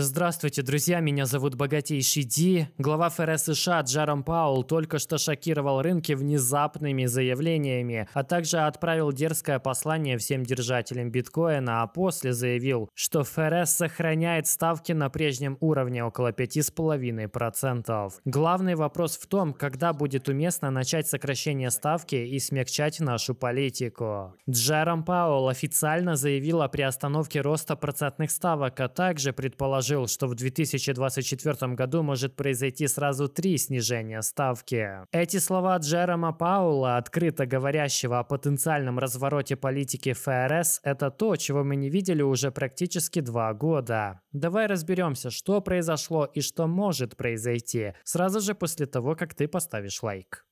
Здравствуйте, друзья, меня зовут Богатейший Ди. Глава ФРС США Джером Паул только что шокировал рынки внезапными заявлениями, а также отправил дерзкое послание всем держателям биткоина, а после заявил, что ФРС сохраняет ставки на прежнем уровне около 5,5%. Главный вопрос в том, когда будет уместно начать сокращение ставки и смягчать нашу политику. Джером Паул официально заявил о приостановке роста процентных ставок, а также предположил, предположил, что в 2024 году может произойти сразу три снижения ставки. Эти слова Джерома Паула, открыто говорящего о потенциальном развороте политики ФРС, это то, чего мы не видели уже практически два года. Давай разберемся, что произошло и что может произойти, сразу же после того, как ты поставишь лайк.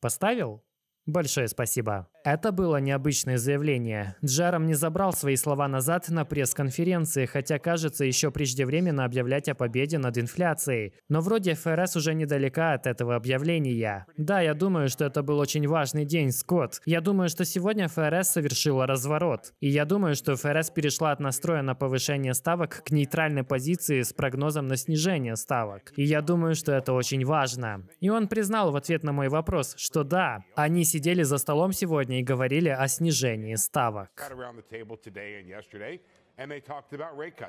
Поставил? Большое спасибо. Это было необычное заявление. Джаром не забрал свои слова назад на пресс-конференции, хотя, кажется, еще преждевременно объявлять о победе над инфляцией. Но вроде ФРС уже недалека от этого объявления. Да, я думаю, что это был очень важный день, Скотт. Я думаю, что сегодня ФРС совершила разворот. И я думаю, что ФРС перешла от настроя на повышение ставок к нейтральной позиции с прогнозом на снижение ставок. И я думаю, что это очень важно. И он признал в ответ на мой вопрос, что да, они сидели за столом сегодня сегодня и говорили о снижении ставок.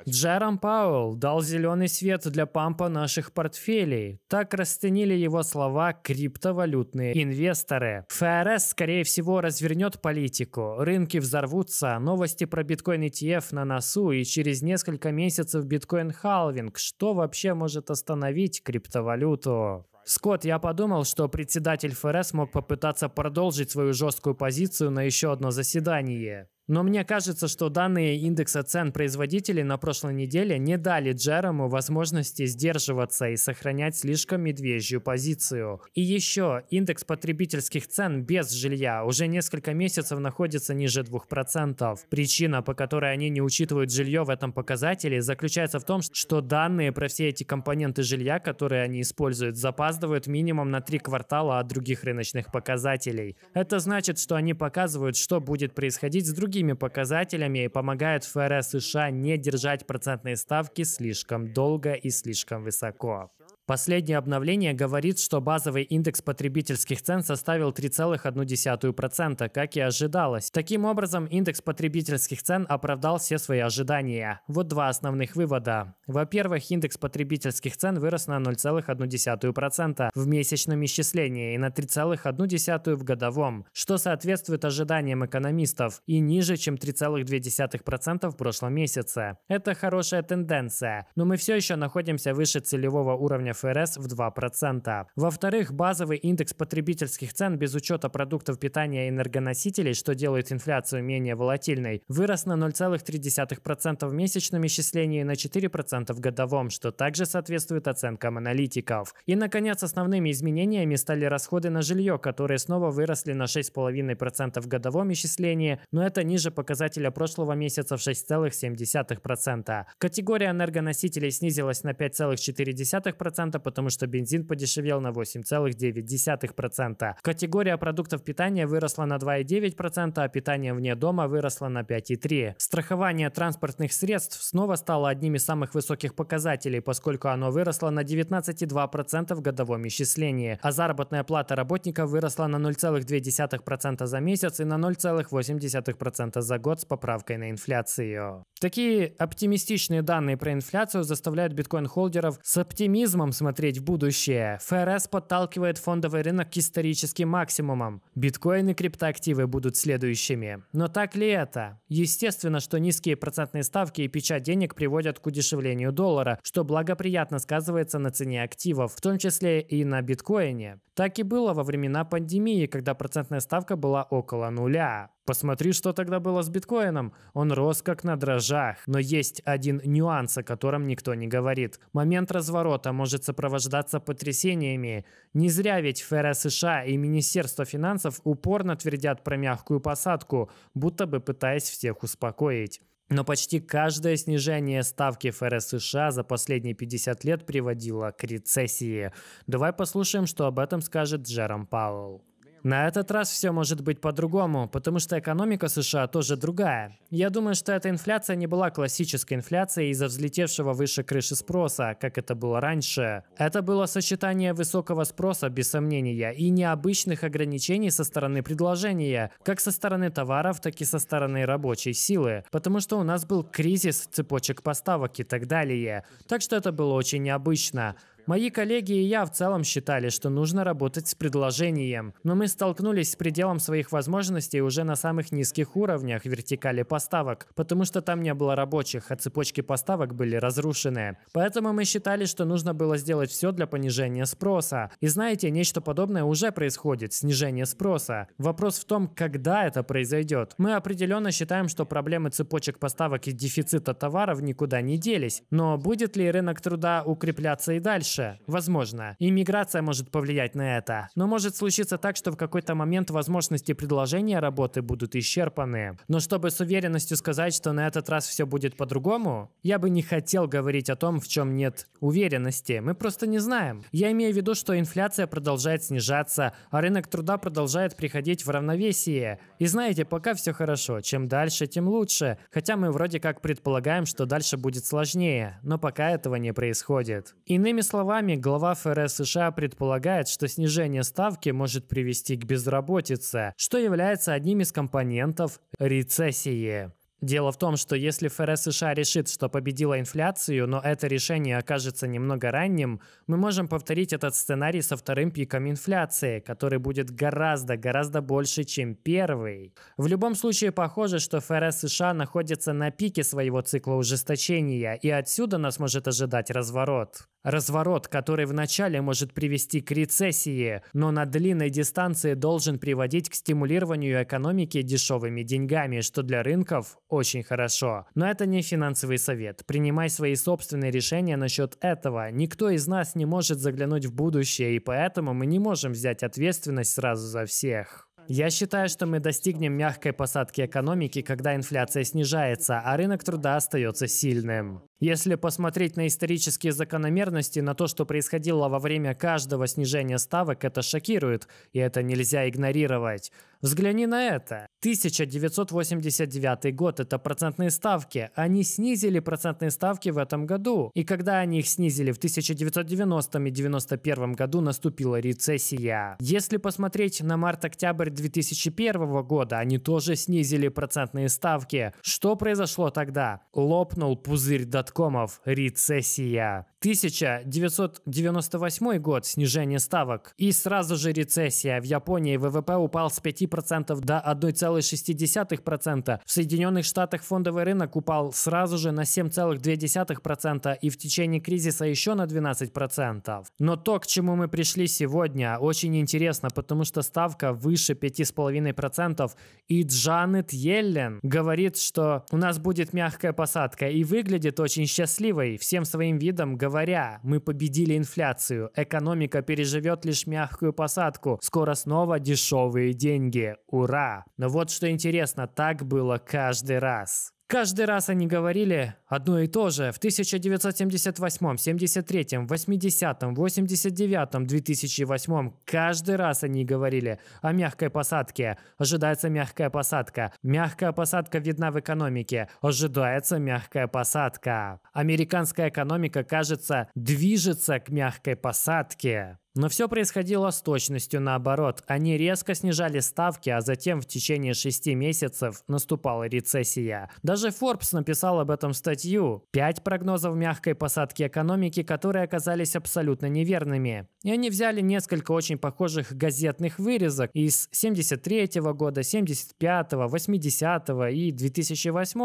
Джером Пауэлл дал зеленый свет для пампа наших портфелей. Так расценили его слова криптовалютные инвесторы. ФРС, скорее всего, развернет политику. Рынки взорвутся, новости про биткоин ETF на носу и через несколько месяцев биткоин халвинг. Что вообще может остановить криптовалюту? Скотт, я подумал, что председатель ФРС мог попытаться продолжить свою жесткую позицию на еще одно заседание. Но мне кажется, что данные индекса цен производителей на прошлой неделе не дали Джерому возможности сдерживаться и сохранять слишком медвежью позицию. И еще, индекс потребительских цен без жилья уже несколько месяцев находится ниже 2%. Причина, по которой они не учитывают жилье в этом показателе, заключается в том, что данные про все эти компоненты жилья, которые они используют, запаздывают минимум на три квартала от других рыночных показателей. Это значит, что они показывают, что будет происходить с другими другими показателями и помогают ФРС США не держать процентные ставки слишком долго и слишком высоко. Последнее обновление говорит, что базовый индекс потребительских цен составил 3,1%, как и ожидалось. Таким образом, индекс потребительских цен оправдал все свои ожидания. Вот два основных вывода. Во-первых, индекс потребительских цен вырос на 0,1% в месячном исчислении и на 3,1% в годовом, что соответствует ожиданиям экономистов и ниже, чем 3,2% в прошлом месяце. Это хорошая тенденция, но мы все еще находимся выше целевого уровня ФРС в 2%. Во-вторых, базовый индекс потребительских цен без учета продуктов питания и энергоносителей, что делает инфляцию менее волатильной, вырос на 0,3% в месячном исчислении и на 4% в годовом, что также соответствует оценкам аналитиков. И, наконец, основными изменениями стали расходы на жилье, которые снова выросли на 6,5% в годовом исчислении, но это ниже показателя прошлого месяца в 6,7%. Категория энергоносителей снизилась на 5,4%, 3,2%, потому что бензин подешевел на 8,9%. Категория продуктов питания выросла на 2,9%, а питание вне дома выросло на 5,3%. Страхование транспортных средств снова стало одним из самых высоких показателей, поскольку оно выросло на 19,2% в годовом исчислении, а заработная плата работников выросла на 0,2% за месяц и на 0,8% за год с поправкой на инфляцию. Такие оптимистичные данные про инфляцию заставляют биткоин-холдеров с оптимизмом смотреть в будущее. ФРС подталкивает фондовый рынок к историческим максимумам. Биткоин и криптоактивы будут следующими. Но так ли это? Естественно, что низкие процентные ставки и печать денег приводят к удешевлению доллара, что благоприятно сказывается на цене активов, в том числе и на биткоине. Так и было во времена пандемии, когда процентная ставка была около нуля. Посмотри, что тогда было с биткоином. Он рос как на дрожжах. Но есть один нюанс, о котором никто не говорит. Момент разворота может сопровождаться потрясениями. Не зря ведь ФРС США и Министерство финансов упорно твердят про мягкую посадку, будто бы пытаясь всех успокоить. Но почти каждое снижение ставки ФРС США за последние 50 лет приводило к рецессии. Давай послушаем, что об этом скажет Джером Пауэлл. На этот раз все может быть по-другому, потому что экономика США тоже другая. Я думаю, что эта инфляция не была классической инфляцией из-за взлетевшего выше крыши спроса, как это было раньше. Это было сочетание высокого спроса, без сомнения, и необычных ограничений со стороны предложения, как со стороны товаров, так и со стороны рабочей силы, потому что у нас был кризис цепочек поставок и так далее. Так что это было очень необычно. Мои коллеги и я в целом считали, что нужно работать с предложением, но мы столкнулись с пределом своих возможностей уже на самых низких уровнях вертикали поставок, потому что там не было рабочих, а цепочки поставок были разрушены. Поэтому мы считали, что нужно было сделать все для понижения спроса. И знаете, нечто подобное уже происходит, снижение спроса. Вопрос в том, когда это произойдет. Мы определенно считаем, что проблемы цепочек поставок и дефицита товаров никуда не делись. Но будет ли рынок труда укрепляться и дальше? дальше? Возможно. Иммиграция может повлиять на это. Но может случиться так, что в какой-то момент возможности предложения работы будут исчерпаны. Но чтобы с уверенностью сказать, что на этот раз все будет по-другому, я бы не хотел говорить о том, в чем нет уверенности. Мы просто не знаем. Я имею в виду, что инфляция продолжает снижаться, а рынок труда продолжает приходить в равновесие. И знаете, пока все хорошо. Чем дальше, тем лучше. Хотя мы вроде как предполагаем, что дальше будет сложнее, но пока этого не происходит. Иными словами, словами, глава ФРС США предполагает, что снижение ставки может привести к безработице, что является одним из компонентов рецессии. Дело в том, что если ФРС США решит, что победила инфляцию, но это решение окажется немного ранним, мы можем повторить этот сценарий со вторым пиком инфляции, который будет гораздо-гораздо больше, чем первый. В любом случае похоже, что ФРС США находится на пике своего цикла ужесточения, и отсюда нас может ожидать разворот. Разворот, который вначале может привести к рецессии, но на длинной дистанции должен приводить к стимулированию экономики дешевыми деньгами, что для рынков очень хорошо. Но это не финансовый совет. Принимай свои собственные решения насчет этого. Никто из нас не может заглянуть в будущее, и поэтому мы не можем взять ответственность сразу за всех. Я считаю, что мы достигнем мягкой посадки экономики, когда инфляция снижается, а рынок труда остается сильным. Если посмотреть на исторические закономерности, на то, что происходило во время каждого снижения ставок, это шокирует, и это нельзя игнорировать. Взгляни на это. 1989 год – это процентные ставки. Они снизили процентные ставки в этом году. И когда они их снизили в 1990 и 1991 году, наступила рецессия. Если посмотреть на март-октябрь 2001 года, они тоже снизили процентные ставки. Что произошло тогда? Лопнул пузырь дот Госкомов. Рецессия. 1998 год. Снижение ставок. И сразу же рецессия. В Японии ВВП упал с 5% до 1,6%. В Соединенных Штатах фондовый рынок упал сразу же на 7,2% и в течение кризиса еще на 12%. Но то, к чему мы пришли сегодня, очень интересно, потому что ставка выше 5,5%. И Джанет Йеллен говорит, что у нас будет мягкая посадка и выглядит очень очень счастливой, всем своим видом говоря, мы победили инфляцию, экономика переживет лишь мягкую посадку, скоро снова дешевые деньги, ура! Но вот что интересно, так было каждый раз. Каждый раз они говорили одно и то же. В 1978, 73, 80, 89, 2008 каждый раз они говорили о мягкой посадке. Ожидается мягкая посадка. Мягкая посадка видна в экономике. Ожидается мягкая посадка. Американская экономика, кажется, движется к мягкой посадке. Но все происходило с точностью наоборот. Они резко снижали ставки, а затем в течение шести месяцев наступала рецессия. Даже Forbes написал об этом статью. Пять прогнозов мягкой посадки экономики, которые оказались абсолютно неверными. И они взяли несколько очень похожих газетных вырезок из 73 года, 75 80 и 2008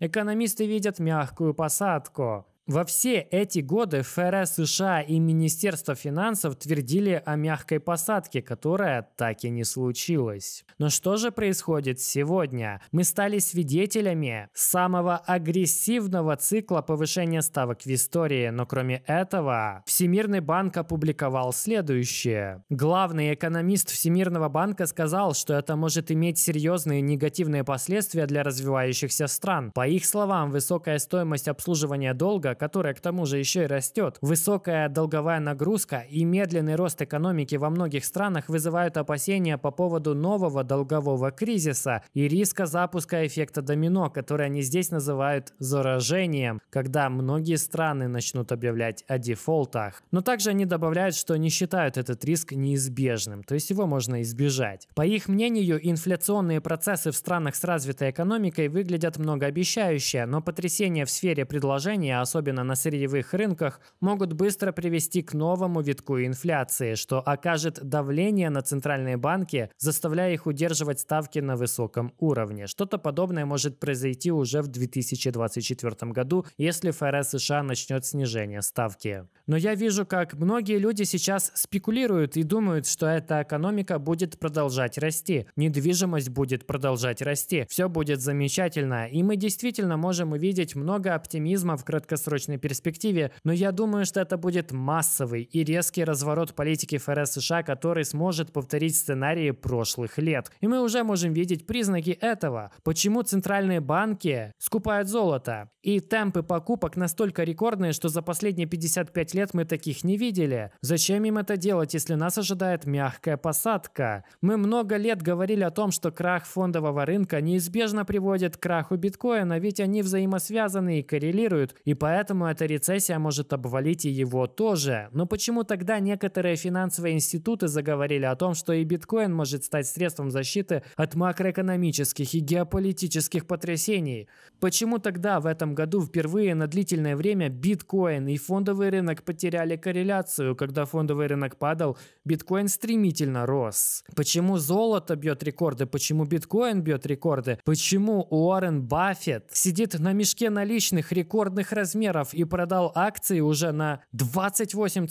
Экономисты видят мягкую посадку. Во все эти годы ФРС США и Министерство финансов твердили о мягкой посадке, которая так и не случилась. Но что же происходит сегодня? Мы стали свидетелями самого агрессивного цикла повышения ставок в истории, но кроме этого Всемирный банк опубликовал следующее. Главный экономист Всемирного банка сказал, что это может иметь серьезные негативные последствия для развивающихся стран. По их словам, высокая стоимость обслуживания долга которая к тому же еще и растет, высокая долговая нагрузка и медленный рост экономики во многих странах вызывают опасения по поводу нового долгового кризиса и риска запуска эффекта домино, который они здесь называют заражением, когда многие страны начнут объявлять о дефолтах. Но также они добавляют, что не считают этот риск неизбежным, то есть его можно избежать. По их мнению, инфляционные процессы в странах с развитой экономикой выглядят многообещающе, но потрясение в сфере предложения, особенно особенно на сырьевых рынках, могут быстро привести к новому витку инфляции, что окажет давление на центральные банки, заставляя их удерживать ставки на высоком уровне. Что-то подобное может произойти уже в 2024 году, если ФРС США начнет снижение ставки. Но я вижу, как многие люди сейчас спекулируют и думают, что эта экономика будет продолжать расти, недвижимость будет продолжать расти, все будет замечательно, и мы действительно можем увидеть много оптимизма в краткосрочном долгосрочной перспективе, но я думаю, что это будет массовый и резкий разворот политики ФРС США, который сможет повторить сценарии прошлых лет. И мы уже можем видеть признаки этого, почему центральные банки скупают золото. И темпы покупок настолько рекордные, что за последние 55 лет мы таких не видели. Зачем им это делать, если нас ожидает мягкая посадка? Мы много лет говорили о том, что крах фондового рынка неизбежно приводит к краху биткоина, ведь они взаимосвязаны и коррелируют, и поэтому поэтому эта рецессия может обвалить и его тоже. Но почему тогда некоторые финансовые институты заговорили о том, что и биткоин может стать средством защиты от макроэкономических и геополитических потрясений? Почему тогда в этом году впервые на длительное время биткоин и фондовый рынок потеряли корреляцию, когда фондовый рынок падал, биткоин стремительно рос? Почему золото бьет рекорды? Почему биткоин бьет рекорды? Почему Уоррен Баффет сидит на мешке наличных рекордных размеров? акционеров и продал акции уже на 28,7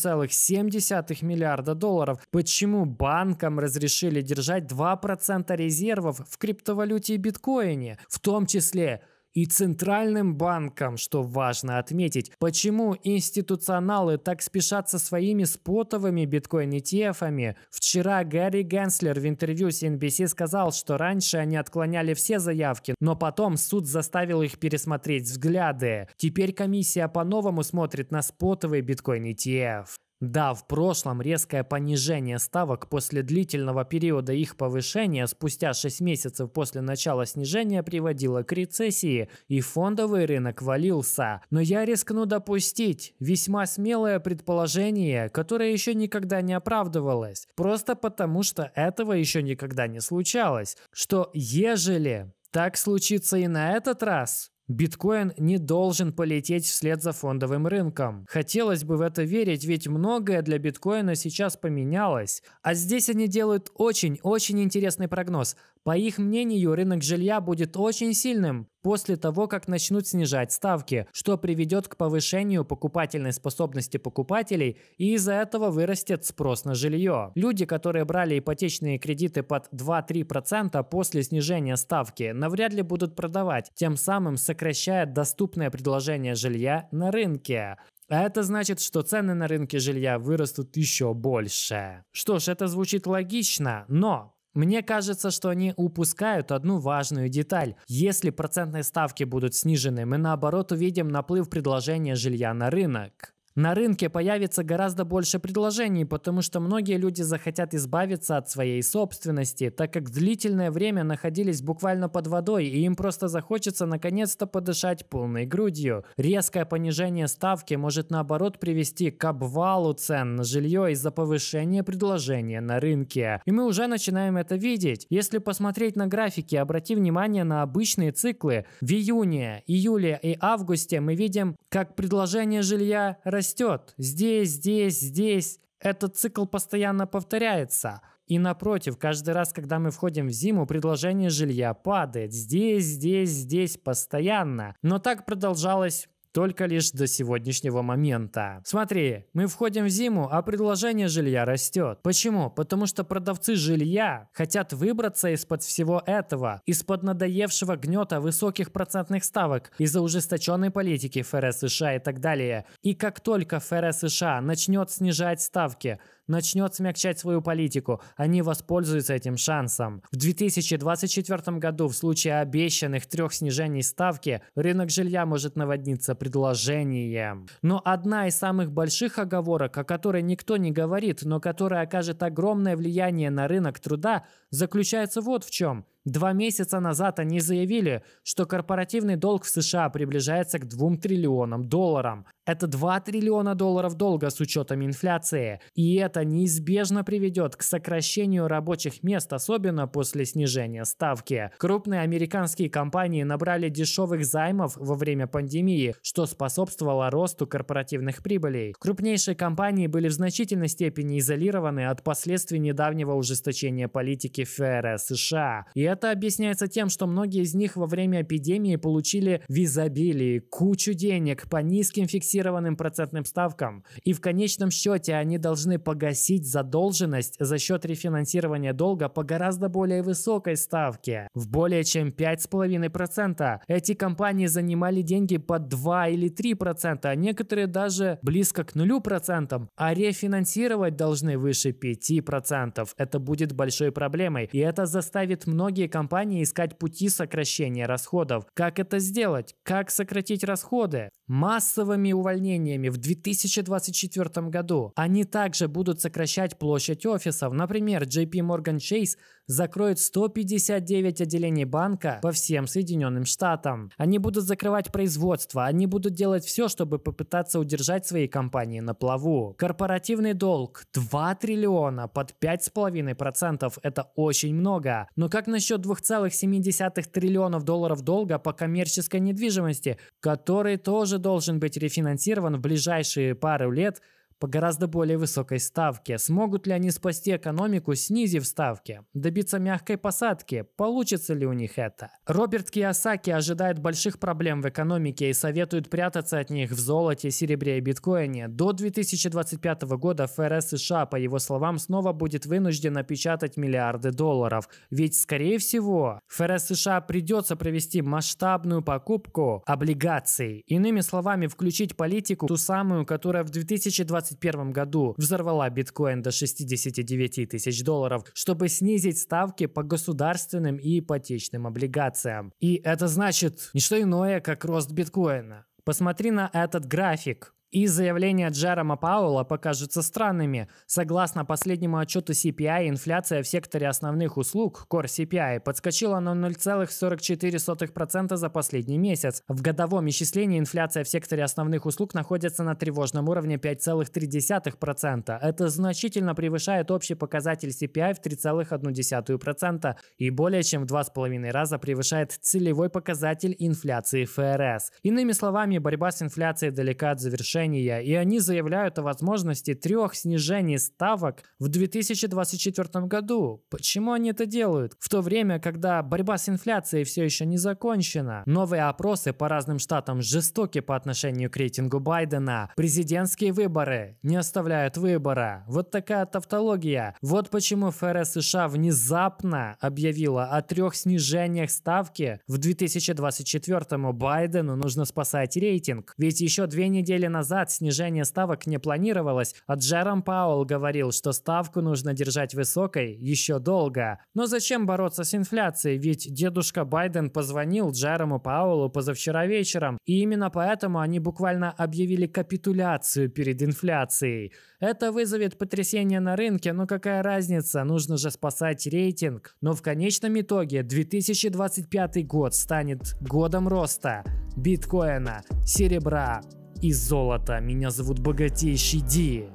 миллиарда долларов. Почему банкам разрешили держать 2% резервов в криптовалюте и биткоине, в том числе и центральным банкам, что важно отметить. Почему институционалы так спешат со своими спотовыми биткоин-ETF-ами? Вчера Гарри Генслер в интервью с NBC сказал, что раньше они отклоняли все заявки, но потом суд заставил их пересмотреть взгляды. Теперь комиссия по-новому смотрит на спотовый биткоин-ETF. Да, в прошлом резкое понижение ставок после длительного периода их повышения спустя 6 месяцев после начала снижения приводило к рецессии, и фондовый рынок валился. Но я рискну допустить весьма смелое предположение, которое еще никогда не оправдывалось, просто потому что этого еще никогда не случалось, что ежели так случится и на этот раз, Биткоин не должен полететь вслед за фондовым рынком. Хотелось бы в это верить, ведь многое для биткоина сейчас поменялось. А здесь они делают очень-очень интересный прогноз. По их мнению, рынок жилья будет очень сильным после того, как начнут снижать ставки, что приведет к повышению покупательной способности покупателей, и из-за этого вырастет спрос на жилье. Люди, которые брали ипотечные кредиты под 2-3% после снижения ставки, навряд ли будут продавать, тем самым сокращая доступное предложение жилья на рынке. А это значит, что цены на рынке жилья вырастут еще больше. Что ж, это звучит логично, но мне кажется, что они упускают одну важную деталь. Если процентные ставки будут снижены, мы наоборот увидим наплыв предложения жилья на рынок. На рынке появится гораздо больше предложений, потому что многие люди захотят избавиться от своей собственности, так как длительное время находились буквально под водой, и им просто захочется наконец-то подышать полной грудью. Резкое понижение ставки может наоборот привести к обвалу цен на жилье из-за повышения предложения на рынке. И мы уже начинаем это видеть. Если посмотреть на графики, обрати внимание на обычные циклы. В июне, июле и августе мы видим как предложение жилья растет. Здесь, здесь, здесь. Этот цикл постоянно повторяется. И напротив, каждый раз, когда мы входим в зиму, предложение жилья падает. Здесь, здесь, здесь постоянно. Но так продолжалось только лишь до сегодняшнего момента. Смотри, мы входим в зиму, а предложение жилья растет. Почему? Потому что продавцы жилья хотят выбраться из-под всего этого, из-под надоевшего гнета высоких процентных ставок, из-за ужесточенной политики ФРС США и так далее. И как только ФРС США начнет снижать ставки, начнет смягчать свою политику, они воспользуются этим шансом. В 2024 году в случае обещанных трех снижений ставки рынок жилья может наводниться предложением. Но одна из самых больших оговорок, о которой никто не говорит, но которая окажет огромное влияние на рынок труда, заключается вот в чем – Два месяца назад они заявили, что корпоративный долг в США приближается к 2 триллионам долларов. Это 2 триллиона долларов долга с учетом инфляции. И это неизбежно приведет к сокращению рабочих мест, особенно после снижения ставки. Крупные американские компании набрали дешевых займов во время пандемии, что способствовало росту корпоративных прибылей. Крупнейшие компании были в значительной степени изолированы от последствий недавнего ужесточения политики ФРС США. И это это объясняется тем, что многие из них во время эпидемии получили в изобилии кучу денег по низким фиксированным процентным ставкам. И в конечном счете они должны погасить задолженность за счет рефинансирования долга по гораздо более высокой ставке, в более чем 5,5%. Эти компании занимали деньги по 2 или 3%, а некоторые даже близко к 0%, а рефинансировать должны выше 5%. Это будет большой проблемой, и это заставит многих многие компании искать пути сокращения расходов. Как это сделать? Как сократить расходы? Массовыми увольнениями в 2024 году. Они также будут сокращать площадь офисов. Например, JP Morgan Chase – закроет 159 отделений банка по всем Соединенным Штатам. Они будут закрывать производство, они будут делать все, чтобы попытаться удержать свои компании на плаву. Корпоративный долг 2 триллиона под 5,5% это очень много. Но как насчет 2,7 триллионов долларов долга по коммерческой недвижимости, который тоже должен быть рефинансирован в ближайшие пару лет – по гораздо более высокой ставке. Смогут ли они спасти экономику, снизив ставки? Добиться мягкой посадки? Получится ли у них это? Роберт Киосаки ожидает больших проблем в экономике и советует прятаться от них в золоте, серебре и биткоине. До 2025 года ФРС США, по его словам, снова будет вынуждена печатать миллиарды долларов. Ведь, скорее всего, ФРС США придется провести масштабную покупку облигаций. Иными словами, включить политику, ту самую, которая в 2020 2021 году взорвала биткоин до 69 тысяч долларов, чтобы снизить ставки по государственным и ипотечным облигациям. И это значит не что иное, как рост биткоина. Посмотри на этот график. И заявления Джерома Пауэлла покажутся странными. Согласно последнему отчету CPI, инфляция в секторе основных услуг, Core CPI, подскочила на 0,44% за последний месяц. В годовом исчислении инфляция в секторе основных услуг находится на тревожном уровне 5,3%. Это значительно превышает общий показатель CPI в 3,1% и более чем в 2,5 раза превышает целевой показатель инфляции ФРС. Иными словами, борьба с инфляцией далека от завершения повышения, и они заявляют о возможности трех снижений ставок в 2024 году. Почему они это делают? В то время, когда борьба с инфляцией все еще не закончена. Новые опросы по разным штатам жестоки по отношению к рейтингу Байдена. Президентские выборы не оставляют выбора. Вот такая тавтология. Вот почему ФРС США внезапно объявила о трех снижениях ставки в 2024 Байдену нужно спасать рейтинг. Ведь еще две недели назад назад снижение ставок не планировалось, а Джером Пауэлл говорил, что ставку нужно держать высокой еще долго. Но зачем бороться с инфляцией? Ведь дедушка Байден позвонил Джерому Пауэллу позавчера вечером, и именно поэтому они буквально объявили капитуляцию перед инфляцией. Это вызовет потрясение на рынке, но какая разница, нужно же спасать рейтинг. Но в конечном итоге 2025 год станет годом роста биткоина, серебра, и золота. Меня зовут Богатейший Ди.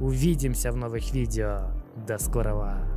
Увидимся в новых видео. До скорого.